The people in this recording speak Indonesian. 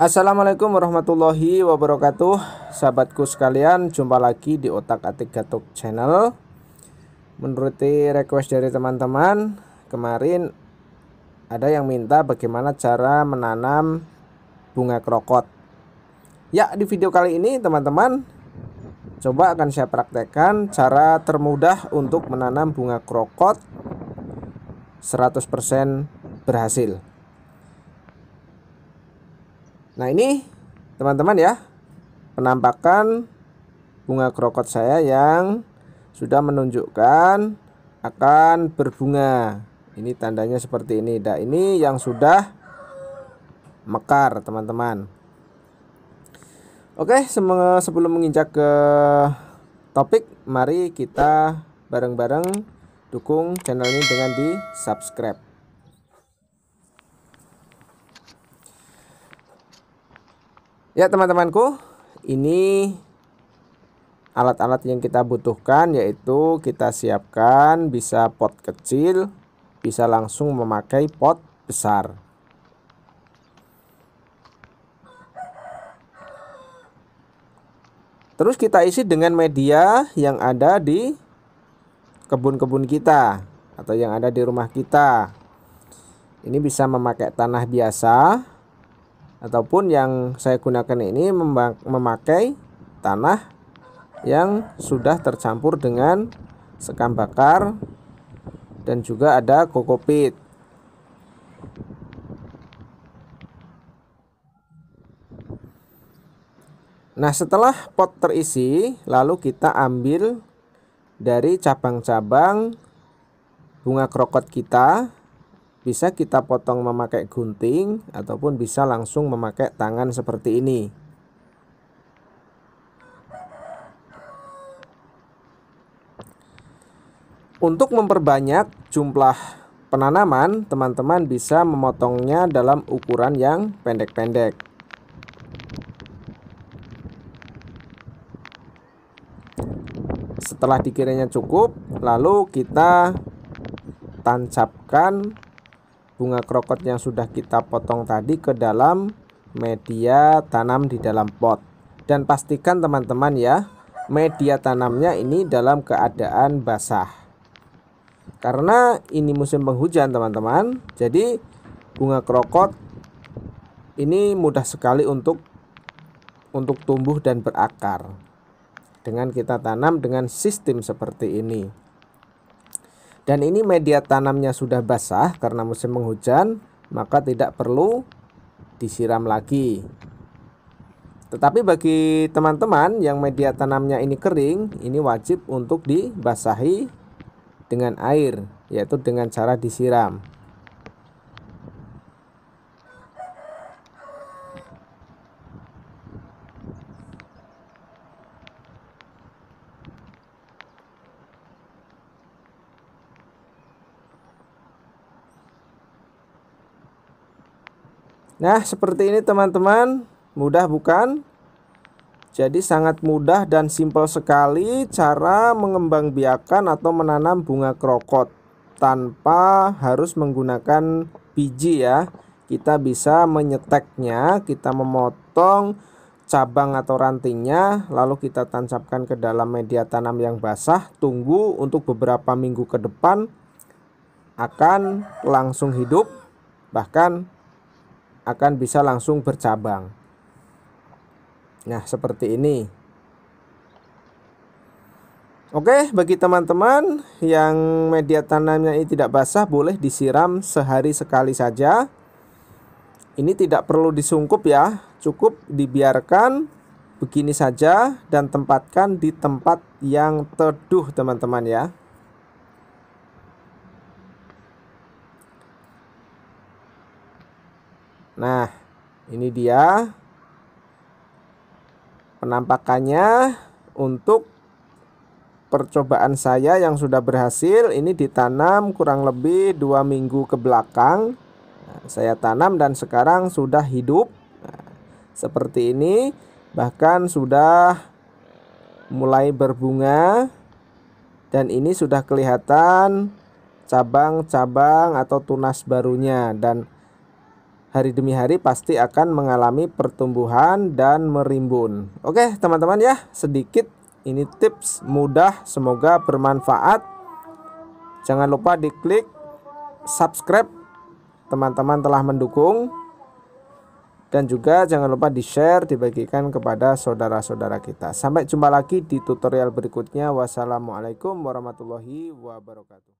Assalamualaikum warahmatullahi wabarakatuh Sahabatku sekalian Jumpa lagi di Otak Atik Gatuk Channel Menuruti request dari teman-teman Kemarin Ada yang minta bagaimana cara menanam Bunga krokot Ya di video kali ini teman-teman Coba akan saya praktekkan Cara termudah untuk menanam bunga krokot 100% berhasil Nah ini teman-teman ya penampakan bunga krokot saya yang sudah menunjukkan akan berbunga. Ini tandanya seperti ini. Nah ini yang sudah mekar teman-teman. Oke sebelum menginjak ke topik mari kita bareng-bareng dukung channel ini dengan di subscribe. Ya teman-temanku, ini alat-alat yang kita butuhkan yaitu kita siapkan bisa pot kecil, bisa langsung memakai pot besar. Terus kita isi dengan media yang ada di kebun-kebun kita atau yang ada di rumah kita. Ini bisa memakai tanah biasa, ataupun yang saya gunakan ini memakai tanah yang sudah tercampur dengan sekam bakar dan juga ada kokopit Nah setelah pot terisi lalu kita ambil dari cabang-cabang bunga krokot kita bisa kita potong memakai gunting ataupun bisa langsung memakai tangan seperti ini Untuk memperbanyak jumlah penanaman, teman-teman bisa memotongnya dalam ukuran yang pendek-pendek. Setelah dikiranya cukup, lalu kita tancapkan bunga krokot yang sudah kita potong tadi ke dalam media tanam di dalam pot. Dan pastikan teman-teman ya, media tanamnya ini dalam keadaan basah. Karena ini musim penghujan teman-teman, jadi bunga krokot ini mudah sekali untuk untuk tumbuh dan berakar. Dengan kita tanam dengan sistem seperti ini. Dan ini media tanamnya sudah basah karena musim menghujan, maka tidak perlu disiram lagi. Tetapi bagi teman-teman yang media tanamnya ini kering, ini wajib untuk dibasahi dengan air, yaitu dengan cara disiram. Nah, seperti ini teman-teman. Mudah bukan? Jadi sangat mudah dan simpel sekali cara mengembangbiakan atau menanam bunga krokot tanpa harus menggunakan biji ya. Kita bisa menyeteknya, kita memotong cabang atau rantingnya lalu kita tancapkan ke dalam media tanam yang basah, tunggu untuk beberapa minggu ke depan akan langsung hidup bahkan akan bisa langsung bercabang. Nah, seperti ini. Oke, bagi teman-teman yang media tanamnya ini tidak basah, boleh disiram sehari sekali saja. Ini tidak perlu disungkup ya, cukup dibiarkan begini saja dan tempatkan di tempat yang teduh, teman-teman ya. Nah, ini dia penampakannya untuk percobaan saya yang sudah berhasil ini ditanam kurang lebih dua minggu ke belakang nah, saya tanam dan sekarang sudah hidup nah, seperti ini bahkan sudah mulai berbunga dan ini sudah kelihatan cabang-cabang atau tunas barunya dan hari demi hari pasti akan mengalami pertumbuhan dan merimbun. Oke, teman-teman ya, sedikit ini tips mudah, semoga bermanfaat. Jangan lupa diklik subscribe. Teman-teman telah mendukung dan juga jangan lupa di-share, dibagikan kepada saudara-saudara kita. Sampai jumpa lagi di tutorial berikutnya. Wassalamualaikum warahmatullahi wabarakatuh.